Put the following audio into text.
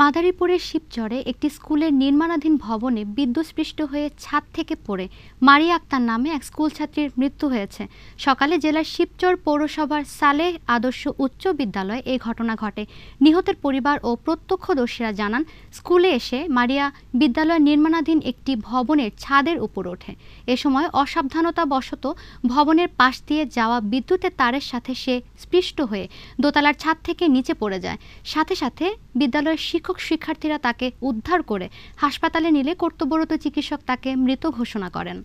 মাদারীপুরের শিবচরে একটি স্কুলের নির্মাণাধীন ভবনে বিদ্যুৎস্পৃষ্ট হয়ে ছাদ থেকে পড়ে মারিয়া আক্তার নামে এক স্কুল ছাত্রীর মৃত্যু হয়েছে সকালে জেলার শিবচর পৌরসভার সালেহ আদর্শ উচ্চ বিদ্যালয়ে এই ঘটনা ঘটে নিহতের পরিবার ও প্রত্যক্ষদর্শীরা জানান স্কুলে এসে মারিয়া বিদ্যালয় নির্মাণাধীন একটি ভবনের ছাদের উপর ওঠে এ সময় অসাবধানতাবশত ভবনের পাশ দিয়ে যাওয়া বিদ্যুতের তারের সাথে সে স্পৃষ্ট হয়ে দোতলার ছাদ থেকে নিচে পড়ে যায় সাথে সাথে বিদ্যালয়ের শিক্ষক শিক্ষার্থীরা তাকে উদ্ধার করে হাসপাতালে নিলে কর্তব্যরত চিকিৎসক তাকে মৃত ঘোষণা করেন